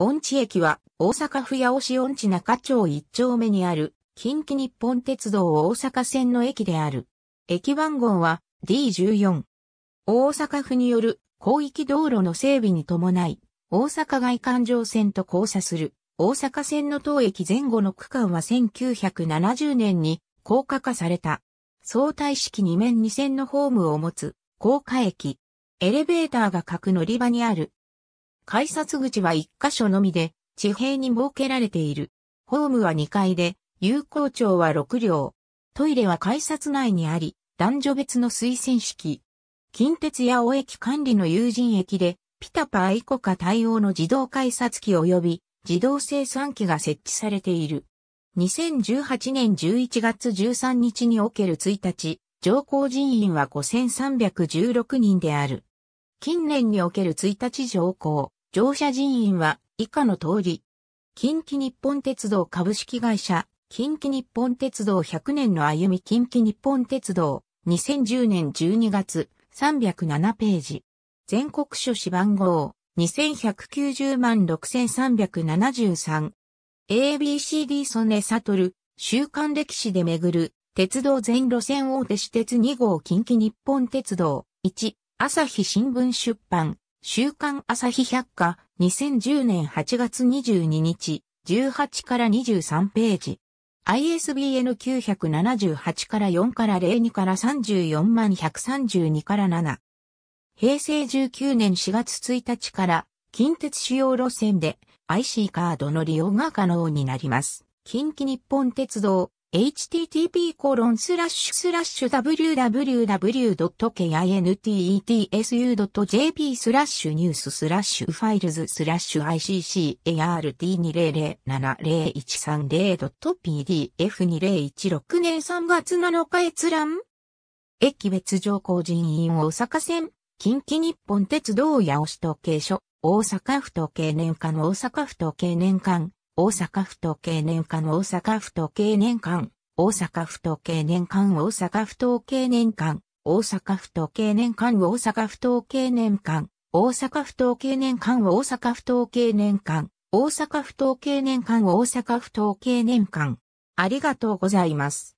音地駅は大阪府八尾市音地中町一丁目にある近畿日本鉄道大阪線の駅である。駅番号は D14。大阪府による広域道路の整備に伴い、大阪外環状線と交差する大阪線の当駅前後の区間は1970年に高架化された。相対式2面2線のホームを持つ高架駅。エレベーターが各乗り場にある改札口は1箇所のみで、地平に設けられている。ホームは2階で、有効庁は6両。トイレは改札内にあり、男女別の推薦式。近鉄八尾駅管理の友人駅で、ピタパイコカ対応の自動改札機及び自動生産機が設置されている。2018年11月13日における1日、乗降人員は5316人である。近年における1日乗降、乗車人員は以下の通り。近畿日本鉄道株式会社、近畿日本鉄道100年の歩み近畿日本鉄道、2010年12月、307ページ。全国書誌番号、2190万6373。ABCD 曽根悟、週刊歴史で巡る、鉄道全路線大手私鉄2号近畿日本鉄道、1、朝日新聞出版、週刊朝日百科、2010年8月22日、18から23ページ。ISBN 978から4から02から34万132から7。平成19年4月1日から近鉄主要路線で IC カードの利用が可能になります。近畿日本鉄道 http://www.kintsu.jp e t スラッシュニューススラッシュファイルズスラッシュ i c c a r t 2 0 0 7 0 1 3 0 p d f 2 0 1 6年3月7日閲覧駅別乗降人員大阪線、近畿日本鉄道八尾市統計所、大阪府統計年間大阪府統計年間大阪府統計年間大阪府統計年間大阪府統計年間大阪府統計年間大阪府統計年間大阪府統計年間大阪府統計年間大阪府統計年間大阪府統計年間大阪府統計年間ありがとうございます。